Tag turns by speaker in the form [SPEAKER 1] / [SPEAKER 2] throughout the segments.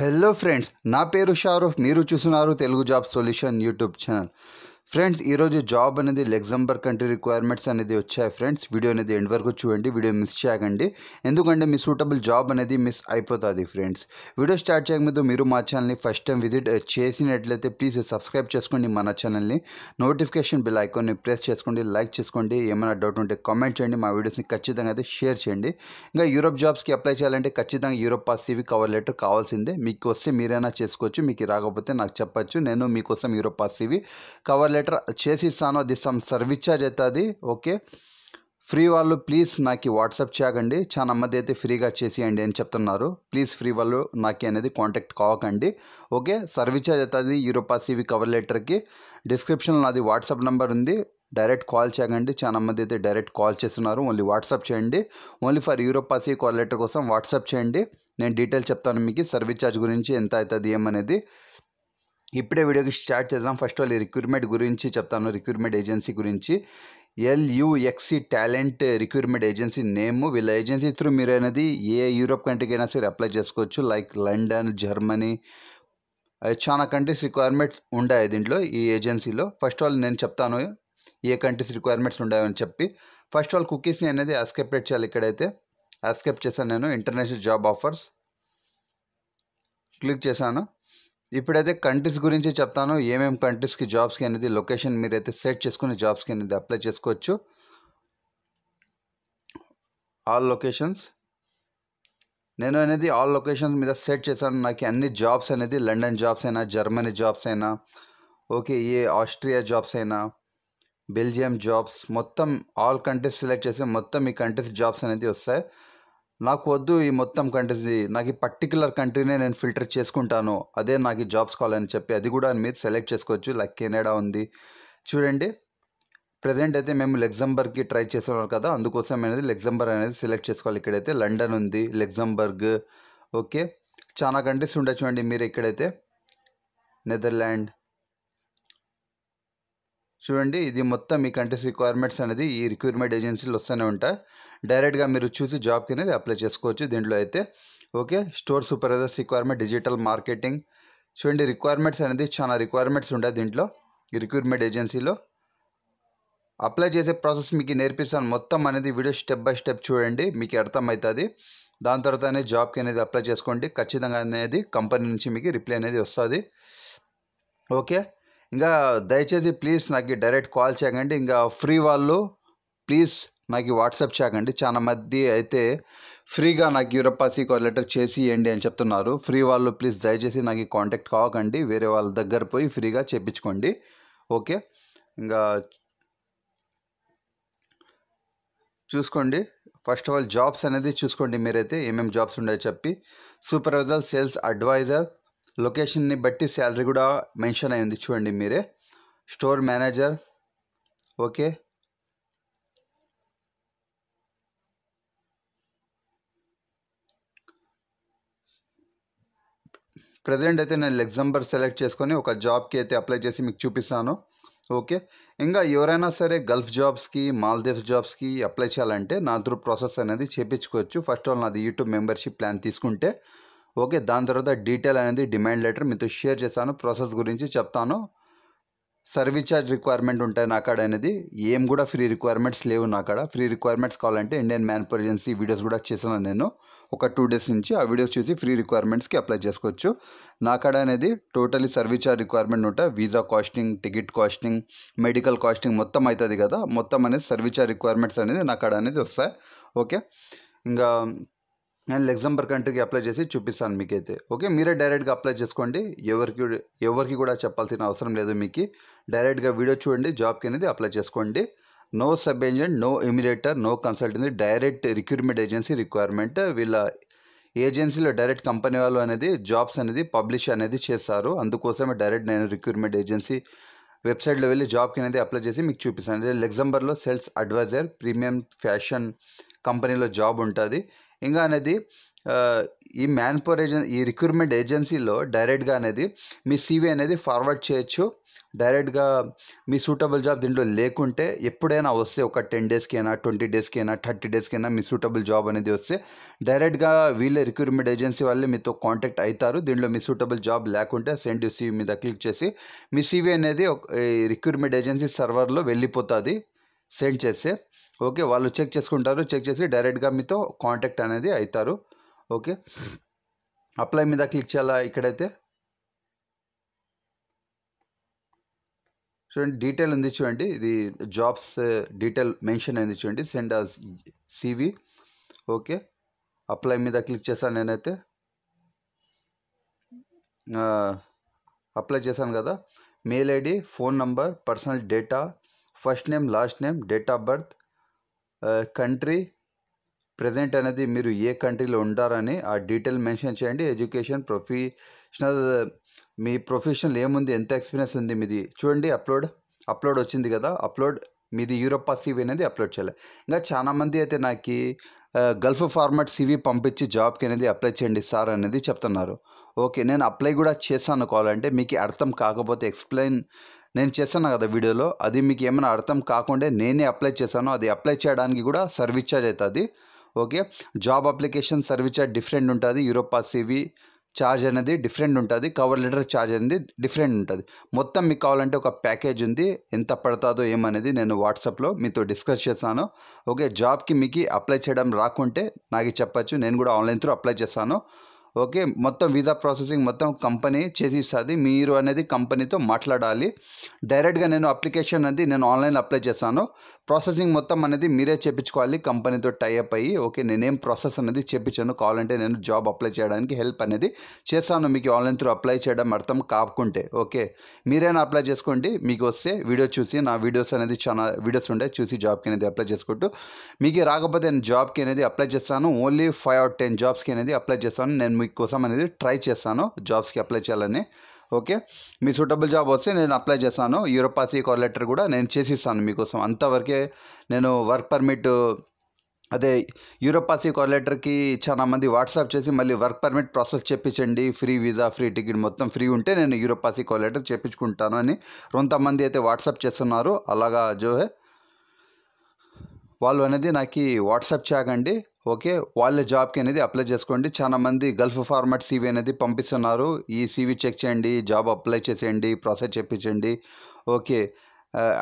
[SPEAKER 1] hello friends నా పేరు షారూఫ్ మీరు చూస్తున్నారు Telugu job solution YouTube channel friends ఈరోజు జాబ్ అనేది లెగ్జంబర్ కంట్రీ రిక్వైర్మెంట్స్ అనేది వచ్చాయి ఫ్రెండ్స్ వీడియో అనేది ఎండ్ వరకు చూడండి వీడియో మిస్ చేయకండి ఎందుకంటే మీ సూటబుల్ జాబ్ అనేది మిస్ అయిపోతుంది ఫ్రెండ్స్ వీడియో స్టార్ట్ చేయకముందు మీరు మా ఛానల్ని ఫస్ట్ టైం విజిట్ చేసినట్లయితే ప్లీజ్ సబ్స్క్రైబ్ చేసుకోండి మన ఛానల్ని నోటిఫికేషన్ బిల్ ఐకాన్ని ప్రెస్ చేసుకోండి లైక్ చేసుకోండి ఏమైనా డౌట్ ఉంటే కామెంట్ చేయండి మా వీడియోస్ని ఖచ్చితంగా అయితే షేర్ చేయండి ఇంకా యూరోప్ జాబ్స్కి అప్లై చేయాలంటే ఖచ్చితంగా Europass CV cover letter కావాల్సిందే మీకు వస్తే మీరైనా చేసుకోవచ్చు మీకు రాకపోతే నాకు చెప్పచ్చు నేను మీకోసం Europass CV cover letter చేసి ఇస్తాను అది సమ్ సర్వీస్ ఛార్జ్ అవుతుంది ఓకే ఫ్రీ వాళ్ళు ప్లీజ్ నాకు వాట్సాప్ చేయకండి చాలా మంది అయితే ఫ్రీగా చేసేయండి అని చెప్తున్నారు ప్లీజ్ ఫ్రీ వాళ్ళు నాకు అనేది కాంటాక్ట్ కావకండి ఓకే సర్వీస్ ఛార్జ్ అవుతుంది యూరోపా సివి కవర్ లెటర్కి డిస్క్రిప్షన్లో నాది వాట్సాప్ నెంబర్ ఉంది డైరెక్ట్ కాల్ చేయకండి చాలా మంది అయితే డైరెక్ట్ కాల్ చేస్తున్నారు ఓన్లీ వాట్సాప్ చేయండి only for Europass CV cover letter కోసం వాట్సాప్ చేయండి నేను డీటెయిల్ చెప్తాను మీకు సర్వీస్ ఛార్జ్ గురించి ఎంత అవుతుంది ఏమనేది ఇప్పుడే వీడియోకి స్టార్ట్ చేద్దాం ఫస్ట్ వాళ్ళు రిక్రూట్మెంట్ గురించి చెప్తాను రిక్రూట్మెంట్ ఏజెన్సీ గురించి LUXE talent recruitment agency name వీళ్ళ ఏజెన్సీ త్రూ మీరు అనేది ఏ యూరోప్ కంట్రీకి అయినా సరే అప్లై చేసుకోవచ్చు లైక్ లండన్ జర్మనీ చాలా కంట్రీస్ రిక్వైర్మెంట్స్ ఉండాయి దీంట్లో ఈ ఏజెన్సీలో ఫస్ట్ ఆల్ నేను చెప్తాను ఏ కంట్రీస్ రిక్వైర్మెంట్స్ ఉన్నాయని చెప్పి ఫస్ట్ ఆల్ కుకీస్ని అనేది అస్కెప్ట్ చేయాలి ఇక్కడైతే అస్కెప్ట్ చేశాను నేను ఇంటర్నేషనల్ జాబ్ ఆఫర్స్ క్లిక్ చేశాను ఇప్పుడైతే కంట్రీస్ గురించి చెప్తాను ఏమేమి కంట్రీస్కి జాబ్స్కి అనేది లొకేషన్ మీరైతే సెట్ చేసుకుని జాబ్స్కి అనేది అప్లై చేసుకోవచ్చు ఆల్ లొకేషన్స్ నేను అనేది ఆల్ లొకేషన్స్ మీద సెట్ చేశాను నాకు అన్ని జాబ్స్ అనేది లండన్ జాబ్స్ అయినా జర్మనీ జాబ్స్ అయినా ఓకే ఏ ఆస్ట్రియా జాబ్స్ అయినా బెల్జియం జాబ్స్ మొత్తం ఆల్ కంట్రీస్ సెలెక్ట్ చేసి మొత్తం ఈ కంట్రీస్ జాబ్స్ అనేది వస్తాయి నాకు వద్దు ఈ మొత్తం కంట్రీస్ది నాకు ఈ పర్టికులర్ కంట్రీనే నేను ఫిల్టర్ చేసుకుంటాను అదే నాకు ఈ జాబ్స్ కావాలని చెప్పి అది కూడా మీరు సెలెక్ట్ చేసుకోవచ్చు లైక్ కెనడా ఉంది చూడండి ప్రజెంట్ అయితే మేము లెగ్జంబర్గ్కి ట్రై చేస్తున్నాం కదా అందుకోసం అనేది లెగ్జంబర్గ్ అనేది సెలెక్ట్ చేసుకోవాలి ఇక్కడైతే లండన్ ఉంది లెగ్జంబర్గ్ ఓకే చాలా కంట్రీస్ ఉండే చూడండి మీరు ఇక్కడైతే నెదర్లాండ్ చూడండి ఇది మొత్తం ఈ కంట్రీస్ రిక్వైర్మెంట్స్ అనేది ఈ రిక్వైర్మెంట్ ఏజెన్సీలు వస్తూనే ఉంటాయి డైరెక్ట్గా మీరు చూసి జాబ్కి అనేది అప్లై చేసుకోవచ్చు దీంట్లో అయితే okay store supervisors requirement digital marketing చూడండి రిక్వైర్మెంట్స్ అనేది చాలా రిక్వైర్మెంట్స్ ఉంటాయి దీంట్లో ఈ రిక్రూట్మెంట్ ఏజెన్సీలో అప్లై చేసే ప్రాసెస్ మీకు నేర్పిస్తాను మొత్తం అనేది వీడియో స్టెప్ బై స్టెప్ చూడండి మీకు అర్థమవుతుంది దాని తర్వాత అనేది జాబ్కి అనేది అప్లై చేసుకోండి ఖచ్చితంగా అనేది కంపెనీ నుంచి మీకు రిప్లై అనేది వస్తుంది ఓకే ఇంకా దయచేసి ప్లీజ్ నాకు డైరెక్ట్ కాల్ చేయకండి ఇంకా ఫ్రీ వాళ్ళు ప్లీజ్ నాకు వాట్సాప్ చేయకండి చాలా మంది అయితే ఫ్రీగా నాకు యూరోపాసికి ఒక లెటర్ చేసి ఇవ్వండి అని చెప్తున్నారు ఫ్రీ వాళ్ళు ప్లీజ్ దయచేసి నాకు కాంటాక్ట్ కావకండి వేరే వాళ్ళ దగ్గర పోయి ఫ్రీగా చేపించుకోండి ఓకే ఇంకా చూసుకోండి ఫస్ట్ ఆఫ్ ఆల్ జాబ్స్ అనేది చూసుకోండి మీరైతే ఏమేమి జాబ్స్ ఉండే చెప్పి సూపర్వైజర్ సేల్స్ అడ్వైజర్ లొకేషన్ని బట్టి శాలరీ కూడా మెన్షన్ అయింది చూడండి మీరే స్టోర్ మేనేజర్ ఓకే ప్రజెంట్ అయితే నేను లెగ్జాంబర్ సెలెక్ట్ చేసుకొని ఒక జాబ్కి అయితే అప్లై చేసి మీకు చూపిస్తాను ఓకే ఇంకా ఎవరైనా సరే గల్ఫ్ జాబ్స్కి మాల్దీవ్స్ జాబ్స్కి అప్లై చేయాలంటే నా త్రూ ప్రాసెస్ అనేది చేపించుకోవచ్చు ఫస్ట్ ఆల్ నాది యూట్యూబ్ మెంబర్షిప్ ప్లాన్ తీసుకుంటే ఓకే దాని తర్వాత డీటెయిల్ అనేది డిమాండ్ లెటర్ మీతో షేర్ చేస్తాను ప్రాసెస్ గురించి చెప్తాను సర్వీస్ ఛార్జ్ రిక్వైర్మెంట్ ఉంటాయి నా కాడ అనేది ఏం కూడా ఫ్రీ రిక్వైర్మెంట్స్ లేవు నా కాడ ఫ్రీ రిక్వైర్మెంట్స్ కావాలంటే ఇండియన్ మ్యాన్ ఏజెన్సీ వీడియోస్ కూడా చేసాను నేను ఒక టూ డేస్ నుంచి ఆ వీడియోస్ చూసి ఫ్రీ రిక్వైర్మెంట్స్కి అప్లై చేసుకోవచ్చు నా కాడ అనేది టోటలీ సర్వీస్ ఛార్జ్ రిక్వైర్మెంట్ ఉంటాయి visa costing ticket costing medical costing మొత్తం అవుతుంది కదా మొత్తం అనేది సర్వీస్ ఛార్జ్ రిక్వైర్మెంట్స్ అనేది నా కాడ అనేది వస్తాయి ఓకే ఇంకా నేను లెగ్జంబర్ కంట్రీకి అప్లై చేసి చూపిస్తాను మీకైతే ఓకే మీరే డైరెక్ట్గా అప్లై చేసుకోండి ఎవరికి ఎవరికి కూడా చెప్పాల్సిన అవసరం లేదు మీకు డైరెక్ట్గా వీడియో చూడండి జాబ్కి అనేది అప్లై చేసుకోండి no sub agent no intermediator no consultancy direct recruitment agency requirement వీళ్ళ ఏజెన్సీలో డైరెక్ట్ కంపెనీ వాళ్ళు అనేది జాబ్స్ అనేది పబ్లిష్ అనేది చేస్తారు అందుకోసమే డైరెక్ట్ నేను రిక్రూట్మెంట్ ఏజెన్సీ వెబ్సైట్లో వెళ్ళి జాబ్కి అనేది అప్లై చేసి మీకు చూపిస్తాను అదే లెగ్జంబర్లో సెల్స్ అడ్వైజర్ ప్రీమియం ఫ్యాషన్ కంపెనీలో జాబ్ ఉంటుంది ఇంకా అనేది ఈ మ్యాన్ పవర్ ఏజెన్ ఈ రిక్రూట్మెంట్ ఏజెన్సీలో డైరెక్ట్గా అనేది మీ సీవీ అనేది ఫార్వర్డ్ చేయొచ్చు డైరెక్ట్గా మీ సూటబుల్ జాబ్ దీంట్లో లేకుంటే ఎప్పుడైనా వస్తే ఒక టెన్ డేస్కి అయినా ట్వంటీ డేస్కి అయినా థర్టీ డేస్కి అయినా మీ సూటబుల్ జాబ్ అనేది వస్తే డైరెక్ట్గా వీళ్ళే రిక్రూట్మెంట్ ఏజెన్సీ వాళ్ళే మీతో కాంటాక్ట్ అవుతారు దీంట్లో మీ సూటబుల్ జాబ్ లేకుంటే సెండ్ యూ సీవీ మీద క్లిక్ చేసి మీ సీవీ అనేది రిక్రూట్మెంట్ ఏజెన్సీ సర్వర్లో వెళ్ళిపోతుంది సెండ్ చేస్తే ఓకే వాళ్ళు చెక్ చేసుకుంటారు చెక్ చేసి డైరెక్ట్గా మీతో కాంటాక్ట్ అనేది అవుతారు ఓకే అప్లై మీద క్లిక్ చేయాలా ఇక్కడైతే చూడండి డీటెయిల్ ఉంది చూడండి ఇది జాబ్స్ డీటెయిల్ మెన్షన్ అయింది చూడండి సెండ్ ఆ సివి ఓకే అప్లై మీద క్లిక్ చేశాను నేనైతే అప్లై చేశాను కదా mail ID phone number personal data first name last name date of birth country present అనేది మీరు ఏ కంట్రీలో ఉంటారని ఆ డీటెయిల్ మెన్షన్ చేయండి ఎడ్యుకేషన్ ప్రొఫెషనల్ మీ ప్రొఫెషనల్ ఏముంది ఎంత ఎక్స్పీరియన్స్ ఉంది మీది చూడండి అప్లోడ్ అప్లోడ్ వచ్చింది కదా అప్లోడ్ మీది యూరోపా సివి అనేది అప్లోడ్ చేయాలి ఇంకా చాలామంది అయితే నాకు గల్ఫ్ ఫార్మాట్ సివి పంపించి జాబ్కి అనేది అప్లై చేయండి సార్ అనేది చెప్తున్నారు ఓకే నేను అప్లై కూడా చేశాను అనుకోవాలంటే మీకు అర్థం కాకపోతే ఎక్స్ప్లెయిన్ నేను చేశాను కదా వీడియోలో అది మీకు ఏమైనా అర్థం కాకుండా నేనే అప్లై చేశాను అది అప్లై చేయడానికి కూడా సర్వీస్ ఛార్జ్ అవుతుంది okay job application service charge different ఉంటుంది యూరోపా సివి ఛార్జ్ అనేది డిఫరెంట్ ఉంటుంది కవర్ లెటర్ ఛార్జ్ అనేది డిఫరెంట్ ఉంటుంది మొత్తం మీకు కావాలంటే ఒక ప్యాకేజ్ ఉంది ఎంత పడుతుందో ఏమనేది నేను వాట్సాప్లో మీతో డిస్కస్ చేశాను ఓకే జాబ్కి మీకు అప్లై చేయడం రాకుంటే నాకు చెప్పచ్చు నేను కూడా ఆన్లైన్ త్రూ అప్లై చేశాను ఓకే మొత్తం వీసా ప్రాసెసింగ్ మొత్తం కంపెనీ చేసి ఇస్తుంది మీరు అనేది కంపెనీతో మాట్లాడాలి డైరెక్ట్గా నేను అప్లికేషన్ అనేది నేను ఆన్లైన్ అప్లై చేశాను ప్రాసెసింగ్ మొత్తం అనేది మీరే చేపించుకోవాలి కంపెనీతో టైఅప్ అయ్యి ఓకే నేనేం ప్రాసెస్ అనేది చెప్పించాను కావాలంటే నేను జాబ్ అప్లై చేయడానికి హెల్ప్ అనేది చేస్తాను మీకు ఆన్లైన్ త్రూ అప్లై చేయడం అర్థం కాకుంటే ఓకే మీరైనా అప్లై చేసుకోండి మీకు వస్తే వీడియో చూసి నా వీడియోస్ అనేది చాలా వీడియోస్ ఉండే చూసి జాబ్కి అనేది అప్లై చేసుకుంటూ మీకు రాకపోతే నేను జాబ్కి అనేది అప్లై చేస్తాను ఓన్లీ ఫైవ్ అవుట్ టెన్ జాబ్స్కి అనేది అప్లై చేస్తాను నేను వీక్ కోసం అనేది ట్రై చేస్తాను జాబ్స్కి అప్లై చేయాలని ఓకే మీ సూటబుల్ జాబ్ వస్తే నేను అప్లై చేస్తాను యూరోపాసీ కాల్ లెటర్ కూడా నేను చేసిస్తాను మీకోసం అంతవరకే నేను వర్క్ పర్మిట్ అదే యూరోపాసీ కోఆర్డినేటర్కి చాలా మంది వాట్సాప్ చేసి మళ్ళీ వర్క్ పర్మిట్ ప్రాసెస్ చెప్పించండి ఫ్రీ వీసా ఫ్రీ టికెట్ మొత్తం ఫ్రీ ఉంటే నేను యూరోపాసీ లెటర్ చేపించుకుంటాను అని కొంతమంది అయితే వాట్సాప్ చేస్తున్నారు అలాగా జోహే వాళ్ళు అనేది నాకు వాట్సాప్ చేయకండి ఓకే వాళ్ళ జాబ్కి అనేది అప్లై చేసుకోండి చాలా మంది గల్ఫ్ ఫార్మాట్ సీవీ అనేది పంపిస్తున్నారు ఈ సీవీ చెక్ చేయండి జాబ్ అప్లై చేసేయండి ప్రాసెస్ చెప్పించండి okay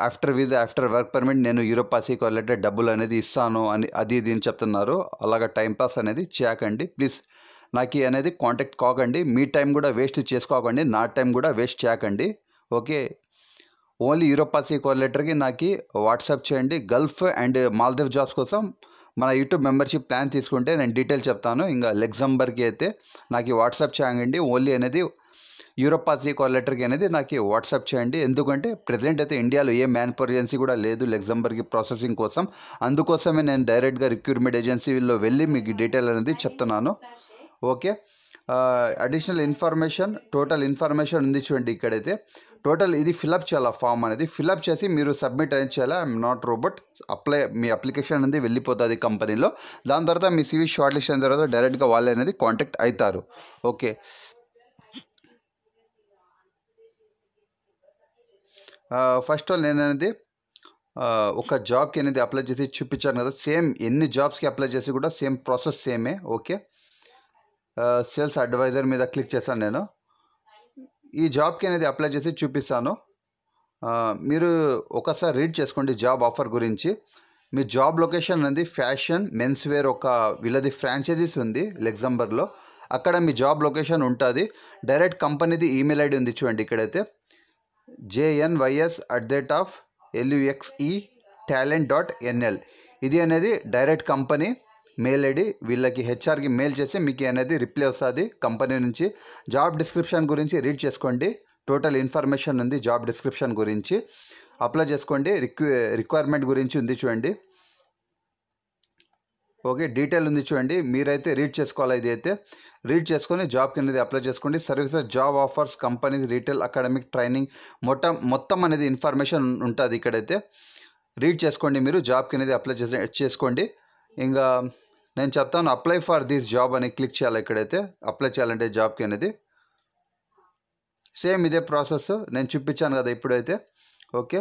[SPEAKER 1] after visa after work permit నేను యూరోప్ పాసీకి వెళ్ళే డబ్బులు అనేది ఇస్తాను అని అది ఇది అని చెప్తున్నారు అలాగ టైంపాస్ అనేది చేయకండి ప్లీజ్ నాకు అనేది కాంటాక్ట్ కాకండి మీ టైం కూడా వేస్ట్ చేసుకోకండి నా టైం కూడా వేస్ట్ చేయకండి ఓకే ఓన్లీ యూరోపాసీ కోఆర్డినేటర్కి నాకు వాట్సాప్ చేయండి గల్ఫ్ అండ్ మాల్దీవ్ జాబ్స్ కోసం మన యూట్యూబ్ మెంబర్షిప్ ప్లాన్ తీసుకుంటే నేను డీటెయిల్ చెప్తాను ఇంకా లెగ్జంబర్కి అయితే నాకు వాట్సాప్ చేయండి ఓన్లీ అనేది యూరోపాసీ కోఆర్డినేటర్కి అనేది నాకు వాట్సాప్ చేయండి ఎందుకంటే ప్రజెంట్ అయితే ఇండియాలో ఏ మ్యాన్ పవర్ ఏజెన్సీ కూడా లేదు లెగ్జంబర్గ్కి ప్రాసెసింగ్ కోసం అందుకోసమే నేను డైరెక్ట్గా రిక్రూట్మెంట్ ఏజెన్సీలో వెళ్ళి మీకు డీటెయిల్ అనేది చెప్తున్నాను okay additional information total information ఉంది చూడండి ఇక్కడైతే టోటల్ ఇది ఫిలప్ చేయాలి ఫామ్ అనేది ఫిలప్ చేసి మీరు సబ్మిట్ అనేది చేయాలి ఐఎమ్ నాట్ రోబోట్ అప్లై మీ అప్లికేషన్ అనేది వెళ్ళిపోతుంది కంపెనీలో దాని తర్వాత మీ సివి షార్ట్ లిస్ట్ అయిన తర్వాత డైరెక్ట్గా వాళ్ళు అనేది కాంటాక్ట్ అవుతారు ఓకే ఫస్ట్ నేను నేననేది ఒక జాబ్కి అనేది అప్లై చేసి చూపించాను కదా సేమ్ ఎన్ని జాబ్స్కి అప్లై చేసి కూడా సేమ్ ప్రాసెస్ సేమే ఓకే సేల్స్ అడ్వైజర్ మీద క్లిక్ చేశాను నేను ఈ జాబ్కి అనేది అప్లై చేసి చూపిస్తాను మీరు ఒకసారి రీడ్ చేసుకోండి జాబ్ ఆఫర్ గురించి మీ జాబ్ లొకేషన్ అనేది ఫ్యాషన్ మెన్స్ వేర్ ఒక వీళ్ళది ఫ్రాంచైజీస్ ఉంది లెగ్జంబర్లో అక్కడ మీ జాబ్ లొకేషన్ ఉంటుంది డైరెక్ట్ కంపెనీది ఈమెయిల్ ఐడి ఉంది చూడండి ఇక్కడైతే JNYS at the rate of LUXE talent dot NL ఇది అనేది డైరెక్ట్ కంపెనీ మెయిల్ ఐడి వీళ్ళకి హెచ్ఆర్కి మెయిల్ చేసి మీకు అనేది రిప్లై వస్తుంది కంపెనీ నుంచి జాబ్ డిస్క్రిప్షన్ గురించి రీడ్ చేసుకోండి టోటల్ ఇన్ఫర్మేషన్ ఉంది జాబ్ డిస్క్రిప్షన్ గురించి అప్లై చేసుకోండి రిక్వ రిక్వైర్మెంట్ గురించి ఉంది చూడండి ఓకే డీటెయిల్ ఉంది చూడండి మీరైతే రీడ్ చేసుకోవాలి ఇది అయితే రీడ్ చేసుకొని జాబ్కి అనేది అప్లై చేసుకోండి services job offers companies retail academic training మొట్ట మొత్తం అనేది ఇన్ఫర్మేషన్ ఉంటుంది ఇక్కడైతే రీడ్ చేసుకోండి మీరు జాబ్కి అనేది అప్లై చేసుకోండి ఇంకా నేను చెప్తాను అప్లై ఫర్ దిస్ జాబ్ అని క్లిక్ చేయాలి ఇక్కడైతే అప్లై చేయాలంటే జాబ్కి అనేది సేమ్ ఇదే ప్రాసెస్ నేను చూపించాను కదా ఇప్పుడైతే okay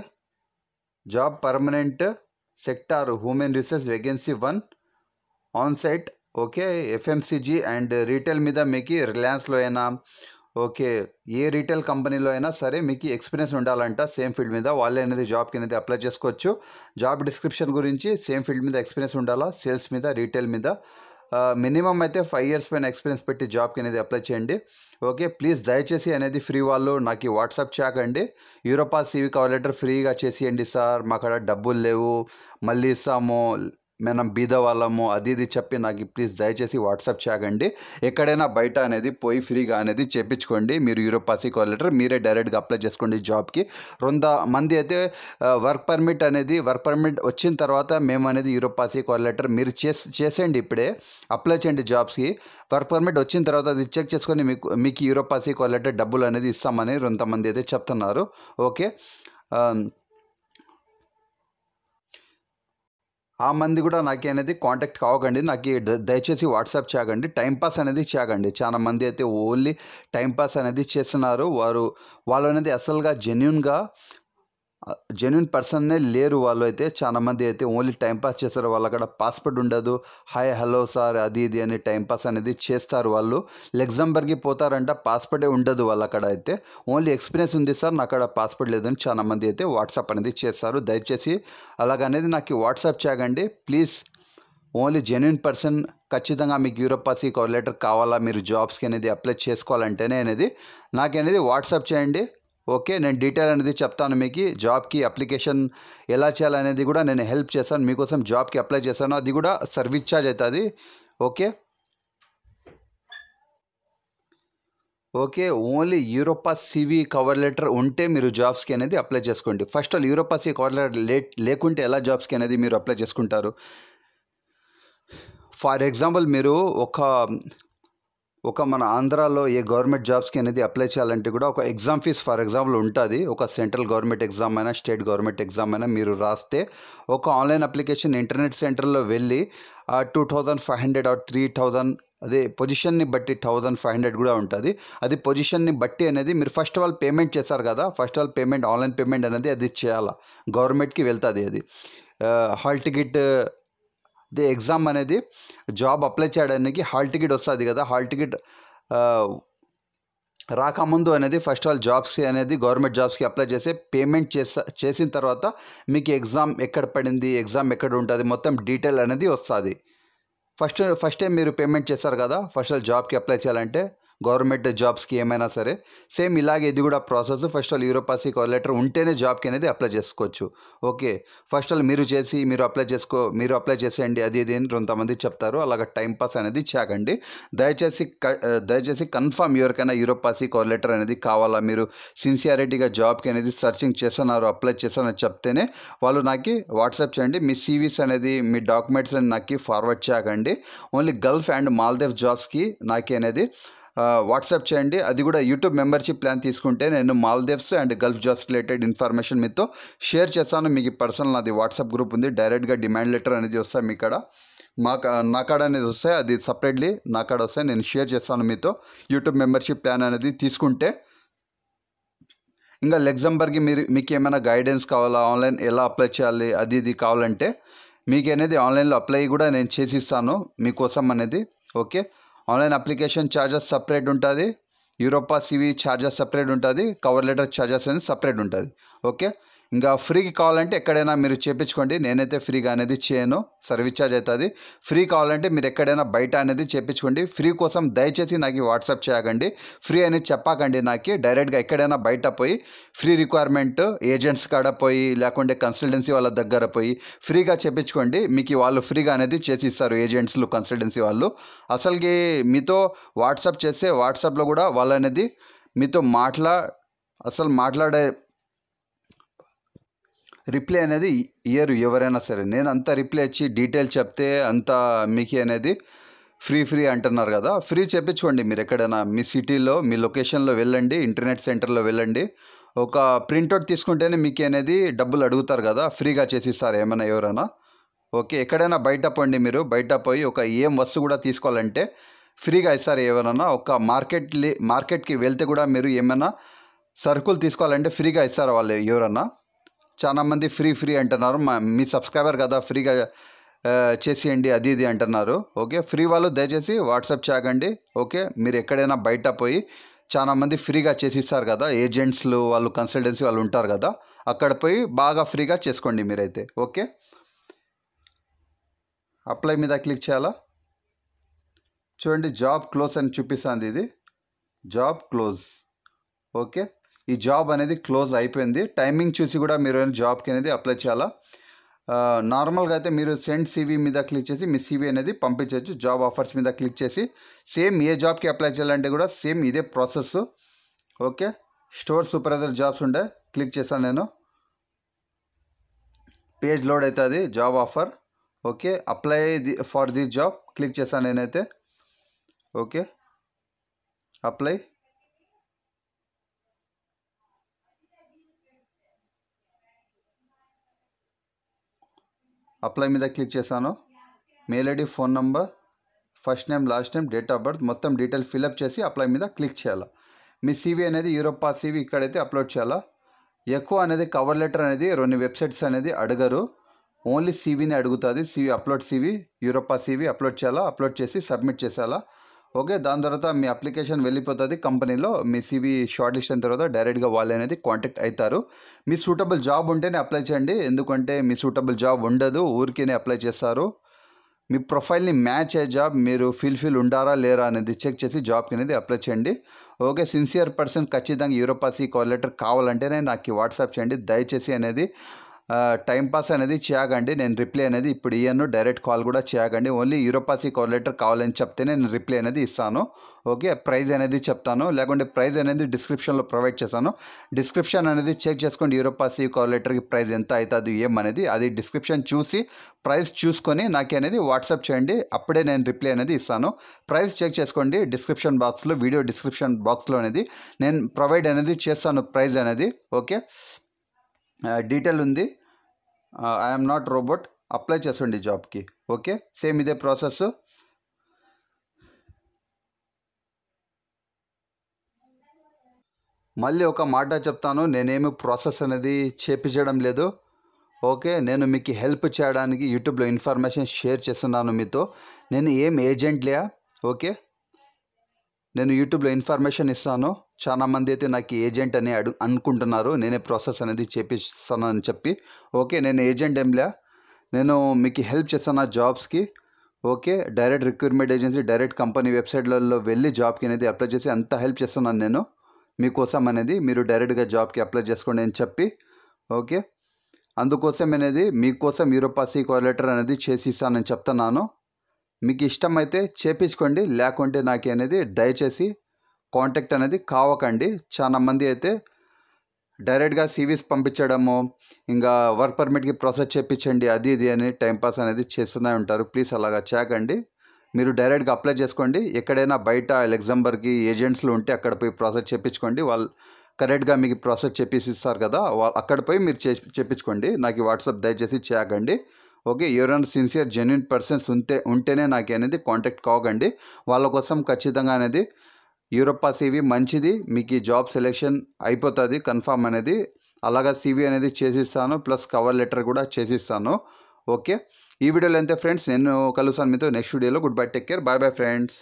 [SPEAKER 1] job permanent sector human resource vacancy one on site okay FMCG and retail మీద మీకు రిలయన్స్లో అయినా ఓకే ఏ రీటైల్ కంపెనీలో అయినా సరే మీకు ఎక్స్పీరియన్స్ ఉండాలంట సేమ్ ఫీల్డ్ మీద వాళ్ళే అనేది జాబ్కి అనేది అప్లై చేసుకోవచ్చు జాబ్ డిస్క్రిప్షన్ గురించి సేమ్ ఫీల్డ్ మీద ఎక్స్పీరియన్స్ ఉండాలా సేల్స్ మీద రీటైల్ మీద మినిమం అయితే ఫైవ్ ఇయర్స్ పైన ఎక్స్పీరియన్స్ పెట్టి జాబ్కి అనేది అప్లై చేయండి ఓకే ప్లీజ్ దయచేసి అనేది ఫ్రీ వాళ్ళు నాకు వాట్సాప్ చేయకండి యూరోపా సీవీ కవర్ లెటర్ ఫ్రీగా చేసేయండి సార్ మాకు డబ్బులు లేవు మళ్ళీ ఇస్తాము మనం బీద వాళ్ళము అది ఇది చెప్పి నాకు ప్లీజ్ దయచేసి వాట్సాప్ చేయకండి ఎక్కడైనా బయట అనేది పోయి ఫ్రీగా అనేది చేపించుకోండి మీరు యూరోప్ పాసి లెటర్ మీరే డైరెక్ట్గా అప్లై చేసుకోండి జాబ్కి రొంద మంది అయితే వర్క్ పర్మిట్ అనేది వర్క్ పర్మిట్ వచ్చిన తర్వాత మేము అనేది యూరోప్ పాసి లెటర్ మీరు చేసేయండి ఇప్పుడే అప్లై చేయండి జాబ్స్కి వర్క్ పర్మిట్ వచ్చిన తర్వాత అది చెక్ చేసుకొని మీకు మీకు యూరోప్ పాసి లెటర్ డబ్బులు అనేది ఇస్తామని కొంతమంది అయితే చెప్తున్నారు ఓకే ఆ మంది కూడా నాకు అనేది కాంటాక్ట్ కావకండి నాకు దయచేసి వాట్సాప్ చేయకండి టైంపాస్ అనేది చేయకండి చాలా మంది అయితే ఓన్లీ టైంపాస్ అనేది చేస్తున్నారు వారు వాళ్ళు అనేది అసలుగా జెన్యున్గా జెన్యున్ పర్సన్నే లేరు వాళ్ళు అయితే చాలామంది అయితే ఓన్లీ టైంపాస్ చేస్తారు వాళ్ళు అక్కడ పాస్పోర్ట్ ఉండదు హాయ్ హలో సార్ అది ఇది అని టైంపాస్ అనేది చేస్తారు వాళ్ళు లెగ్జాంబర్కి పోతారంట పాస్పోర్టే ఉండదు వాళ్ళు అక్కడ అయితే ఓన్లీ ఎక్స్పీరియన్స్ ఉంది సార్ నాకు అక్కడ పాస్పోర్ట్ లేదని చాలామంది అయితే వాట్సాప్ అనేది చేస్తారు దయచేసి అలాగనేది నాకు వాట్సాప్ చేయగండి ప్లీజ్ ఓన్లీ జెన్యున్ పర్సన్ ఖచ్చితంగా మీకు యూరోప్ పాస్ లెటర్ కావాలా మీరు జాబ్స్కి అనేది అప్లై చేసుకోవాలంటేనే అనేది నాకనేది వాట్సాప్ చేయండి ఓకే నేను డీటెయిల్ అనేది చెప్తాను మీకు జాబ్కి అప్లికేషన్ ఎలా చేయాలనేది కూడా నేను హెల్ప్ చేశాను మీకోసం జాబ్కి అప్లై చేశాను అది కూడా సర్వీస్ ఛార్జ్ అవుతుంది okay okay only Europass CV cover letter ఉంటే మీరు జాబ్స్కి అనేది అప్లై చేసుకోండి first all Europass CV cover letter లేట్ లేకుంటే ఎలా జాబ్స్కి అనేది మీరు అప్లై చేసుకుంటారు ఫర్ ఎగ్జాంపుల్ మీరు ఒక ఒక మన ఆంధ్రాలో ఏ గవర్నమెంట్ జాబ్స్కి అనేది అప్లై చేయాలంటే కూడా ఒక ఎగ్జామ్ ఫీజ్ ఫర్ ఎగ్జాంపుల్ ఉంటుంది ఒక సెంట్రల్ గవర్నమెంట్ ఎగ్జామ్ అయినా స్టేట్ గవర్నమెంట్ ఎగ్జామ్ అయినా మీరు రాస్తే ఒక ఆన్లైన్ అప్లికేషన్ ఇంటర్నెట్ సెంటర్లో వెళ్ళి two thousand five hundred or three thousand అదే పొజిషన్ని బట్టి థౌజండ్ ఫైవ్ హండ్రెడ్ కూడా ఉంటుంది అది పొజిషన్ని బట్టి అనేది మీరు ఫస్ట్ ఆల్ పేమెంట్ చేశారు కదా first all payment online payment అనేది అది చేయాలా గవర్నమెంట్కి వెళ్తుంది అది హాల్ టికెట్ ది ఎగ్జామ్ అనేది జాబ్ అప్లై చేయడానికి హాల్ టికెట్ వస్తుంది కదా హాల్ టికెట్ రాకముందు అనేది ఫస్ట్ ఆల్ జాబ్స్కి అనేది గవర్నమెంట్ జాబ్స్కి అప్లై చేసి పేమెంట్ చేసా చేసిన తర్వాత మీకు ఎగ్జామ్ ఎక్కడ పడింది ఎగ్జామ్ ఎక్కడ ఉంటుంది మొత్తం డీటెయిల్ అనేది వస్తుంది ఫస్ట్ ఫస్ట్ టైం మీరు పేమెంట్ చేస్తారు కదా ఫస్ట్ ఆల్ జాబ్కి అప్లై చేయాలంటే గవర్నమెంట్ జాబ్స్కి ఏమైనా సరే సేమ్ ఇలాగే ఇది కూడా process first all Europass CV call letter ఉంటేనే జాబ్కి అనేది అప్లై చేసుకోవచ్చు ఓకే ఫస్ట్ ఆల్ మీరు చేసి మీరు అప్లై చేసుకో మీరు అప్లై చేసేయండి అది ఇది అని కొంతమంది చెప్తారు అలాగ టైంపాస్ అనేది చేయకండి దయచేసి దయచేసి కన్ఫామ్ ఎవరికైనా యూరోపాసీ కాల్ లెటర్ అనేది కావాలా మీరు సిన్సియారిటీగా జాబ్కి అనేది సర్చింగ్ చేస్తున్నారు అప్లై చేస్తున్నారు చెప్తేనే వాళ్ళు నాకు వాట్సాప్ చేయండి మీ సివీస్ అనేది మీ డాక్యుమెంట్స్ అని నాకు ఫార్వర్డ్ చేయకండి ఓన్లీ గల్ఫ్ అండ్ మాల్దేవ్ జాబ్స్కి నాకు అనేది వాట్సాప్ చేయండి అది కూడా యూట్యూబ్ మెంబర్షిప్ ప్లాన్ తీసుకుంటే నేను Maldives and Gulf jobs related information మీతో షేర్ చేస్తాను మీకు పర్సనల్ నాది వాట్సాప్ గ్రూప్ ఉంది డైరెక్ట్గా డిమాండ్ లెటర్ అనేది వస్తాయి మీ కాడ మా నా కాడ అనేది వస్తాయి అది సపరేట్లీ నా కాడ వస్తాయి నేను షేర్ చేస్తాను మీతో యూట్యూబ్ మెంబర్షిప్ ప్లాన్ అనేది తీసుకుంటే ఇంకా లెగ్జంబర్కి మీరు మీకు ఏమైనా గైడెన్స్ కావాలా ఆన్లైన్ ఎలా అప్లై చేయాలి అది ఇది కావాలంటే మీకు అనేది ఆన్లైన్లో అప్లై కూడా నేను చేసిస్తాను మీకోసం అనేది okay online application charges separate ఉంటుంది యూరోపా సివి ఛార్జెస్ సపరేట్ ఉంటుంది కవర్ లెటర్ ఛార్జెస్ అనేది సపరేట్ ఉంటుంది ఓకే ఇంకా ఫ్రీకి కావాలంటే ఎక్కడైనా మీరు చేపించుకోండి నేనైతే ఫ్రీగా అనేది చేయను సర్వీస్ ఛార్జ్ అవుతుంది ఫ్రీ కావాలంటే మీరు ఎక్కడైనా బయట అనేది చేపించుకోండి ఫ్రీ కోసం దయచేసి నాకు వాట్సాప్ చేయకండి ఫ్రీ అనేది చెప్పకండి నాకు డైరెక్ట్గా ఎక్కడైనా బయట పోయి ఫ్రీ రిక్వైర్మెంట్ ఏజెంట్స్ కాడ పోయి లేకుంటే కన్సల్టెన్సీ వాళ్ళ దగ్గర పోయి ఫ్రీగా చేపించుకోండి మీకు వాళ్ళు ఫ్రీగా అనేది చేసి ఇస్తారు ఏజెంట్స్లు కన్సల్టెన్సీ వాళ్ళు అసలుకి మీతో వాట్సాప్ చేస్తే వాట్సాప్లో కూడా వాళ్ళు అనేది మీతో మాట్లా అసలు మాట్లాడే రిప్లై అనేది ఇయరు ఎవరైనా సరే నేను అంత రిప్లై ఇచ్చి డీటెయిల్ చెప్తే అంత మీకు అనేది ఫ్రీ ఫ్రీ అంటున్నారు కదా ఫ్రీ చెప్పించుకోండి మీరు ఎక్కడైనా మీ సిటీలో మీ లొకేషన్లో వెళ్ళండి ఇంటర్నెట్ సెంటర్లో వెళ్ళండి ఒక ప్రింట్అవుట్ తీసుకుంటేనే మీకు అనేది డబ్బులు అడుగుతారు కదా ఫ్రీగా చేసిస్తారు ఏమైనా ఎవరైనా ఓకే ఎక్కడైనా బయట పోండి మీరు బయట పోయి ఒక ఏం వస్తువు కూడా తీసుకోవాలంటే ఫ్రీగా ఇస్తారు ఏమైనా ఒక మార్కెట్ మార్కెట్కి వెళ్తే కూడా మీరు ఏమైనా సరుకులు తీసుకోవాలంటే ఫ్రీగా ఇస్తారు వాళ్ళు ఎవరన్నా చాలామంది ఫ్రీ ఫ్రీ అంటున్నారు మీ సబ్స్క్రైబర్ కదా ఫ్రీగా చేసేయండి అది ఇది అంటున్నారు ఓకే ఫ్రీ వాళ్ళు దయచేసి వాట్సాప్ చేయకండి ఓకే మీరు ఎక్కడైనా బయట పోయి చాలామంది ఫ్రీగా చేసిస్తారు కదా ఏజెంట్స్లు వాళ్ళు కన్సల్టెన్సీ వాళ్ళు ఉంటారు కదా అక్కడ పోయి బాగా ఫ్రీగా చేసుకోండి మీరైతే ఓకే అప్లై మీద క్లిక్ చేయాలా చూడండి జాబ్ క్లోజ్ అని చూపిస్తుంది ఇది జాబ్ క్లోజ్ ఓకే ఈ జాబ్ అనేది క్లోజ్ అయిపోయింది టైమింగ్ చూసి కూడా మీరు జాబ్కి అనేది అప్లై చేయాలా నార్మల్గా అయితే మీరు సెండ్ సీవీ మీద క్లిక్ చేసి మీ సివి అనేది పంపించవచ్చు జాబ్ ఆఫర్స్ మీద క్లిక్ చేసి సేమ్ ఏ జాబ్కి అప్లై చేయాలంటే కూడా సేమ్ ఇదే process okay store supervisor jobs ఉండే క్లిక్ చేశాను నేను పేజ్ లోడ్ అవుతుంది job offer okay apply the for this job click చేశాను నేనైతే ఓకే అప్లై అప్లై మీద క్లిక్ చేశాను mail ID phone number first name last name date of birth మొత్తం detail fill up చేసి అప్లై మీద క్లిక్ చేయాలా మీ సీవీ అనేది యూరోప్ పాస్ సీవీ ఇక్కడైతే అప్లోడ్ చేయాలా ఎక్కువ అనేది కవర్ లెటర్ అనేది రెండు వెబ్సైట్స్ అనేది అడగరు ఓన్లీ సీవీని అడుగుతుంది CV upload CV Europass CV upload చేయాలా అప్లోడ్ చేసి సబ్మిట్ చేసేలా ఓకే దాని తర్వాత మీ అప్లికేషన్ వెళ్ళిపోతుంది కంపెనీలో మీ సివి షార్ట్ లిస్ట్ అయిన తర్వాత డైరెక్ట్గా వాళ్ళు అనేది కాంటాక్ట్ అవుతారు మీ సూటబుల్ జాబ్ ఉంటేనే అప్లై చేయండి ఎందుకంటే మీ సూటబుల్ జాబ్ ఉండదు ఊరికేనే అప్లై చేస్తారు మీ ప్రొఫైల్ని మ్యాచ్ అయ్యే జాబ్ మీరు ఫీల్ ఫీల్ ఉండారా లేరా అనేది చెక్ చేసి జాబ్కి అనేది అప్లై చేయండి ఓకే సిన్సియర్ పర్సన్ ఖచ్చితంగా యూరోపాసీ కాల్ లెటర్ కావాలంటేనే నాకు వాట్సాప్ చేయండి దయచేసి అనేది టైంపాస్ అనేది చేయగండి నేను రిప్లై అనేది ఇప్పుడు ఇయ్యను డైరెక్ట్ కాల్ కూడా చేయగండి ఓన్లీ యూరోపాసీ కాల్ లెటర్ కావాలని చెప్తే నేను రిప్లై అనేది ఇస్తాను ఓకే ప్రైజ్ అనేది చెప్తాను లేకుంటే ప్రైజ్ అనేది డిస్క్రిప్షన్లో ప్రొవైడ్ చేస్తాను డిస్క్రిప్షన్ అనేది చెక్ చేసుకోండి యూరోపాసీ కాల్ లెటర్కి ప్రైజ్ ఎంత అవుతుంది ఏమనేది అది డిస్క్రిప్షన్ చూసి ప్రైస్ చూసుకొని నాకు అనేది వాట్సాప్ చేయండి అప్పుడే నేను రిప్లై అనేది ఇస్తాను ప్రైస్ చెక్ చేసుకోండి డిస్క్రిప్షన్ బాక్స్లో వీడియో డిస్క్రిప్షన్ బాక్స్లో అనేది నేను ప్రొవైడ్ అనేది చేస్తాను ప్రైజ్ అనేది ఓకే డీటెయిల్ ఉంది ఐఎమ్ నాట్ రోబోట్ అప్లై చేసుకోండి జాబ్కి ఓకే సేమ్ ఇదే ప్రాసెస్ మళ్ళీ ఒక మాట చెప్తాను నేనేమి ప్రాసెస్ అనేది చేపించడం లేదు ఓకే నేను మీకు హెల్ప్ చేయడానికి యూట్యూబ్లో ఇన్ఫర్మేషన్ షేర్ చేస్తున్నాను మీతో నేను ఏం ఏజెంట్లే ఓకే నేను యూట్యూబ్లో ఇన్ఫర్మేషన్ ఇస్తాను చాలామంది అయితే నాకు ఏజెంట్ అని అడు అనుకుంటున్నారు నేనే ప్రాసెస్ అనేది చేపిస్తానని చెప్పి ఓకే నేను ఏజెంట్ ఏంలే నేను మీకు హెల్ప్ చేస్తాను ఆ జాబ్స్కి okay direct recruitment agency direct company వెబ్సైట్లలో వెళ్ళి జాబ్కి అనేది అప్లై చేసి అంత హెల్ప్ చేస్తున్నాను నేను మీకోసం అనేది మీరు డైరెక్ట్గా జాబ్కి అప్లై చేసుకోండి అని చెప్పి ఓకే అందుకోసం అనేది మీకోసం యూరోపాసీ కోఆర్డినేటర్ అనేది చేసి ఇస్తానని చెప్తున్నాను మీకు ఇష్టమైతే చేపించుకోండి లేకుంటే నాకు అనేది దయచేసి కాంటాక్ట్ అనేది కావకండి చాలామంది అయితే డైరెక్ట్గా సివీస్ పంపించడము ఇంకా వర్క్ పర్మిట్కి ప్రాసెస్ చేయించండి అది ఇది అని టైంపాస్ అనేది చేస్తూనే ఉంటారు ప్లీజ్ అలాగా చేయకండి మీరు డైరెక్ట్గా అప్లై చేసుకోండి ఎక్కడైనా బయట లెగ్జంబర్కి ఏజెంట్స్లు ఉంటే అక్కడ పోయి ప్రాసెస్ చేయించుకోండి వాళ్ళు కరెక్ట్గా మీకు ప్రాసెస్ చెప్పేసి ఇస్తారు కదా అక్కడ పోయి మీరు చే నాకు నాకు వాట్సాప్ దయచేసి చేయకండి ఓకే ఎవరైనా సిన్సియర్ జెన్యున్ పర్సన్స్ ఉంటే ఉంటేనే నాకు అనేది కాంటాక్ట్ కాకండి వాళ్ళ కోసం ఖచ్చితంగా అనేది యూరోపా సీవీ మంచిది మీకు ఈ జాబ్ సెలెక్షన్ అయిపోతుంది కన్ఫామ్ అనేది అలాగా సీవీ అనేది చేసిస్తాను ప్లస్ కవర్ లెటర్ కూడా చేసిస్తాను ఓకే ఈ వీడియోలో అంతే ఫ్రెండ్స్ నేను కలుస్తాను మీతో నెక్స్ట్ వీడియోలో good bye take care bye bye friends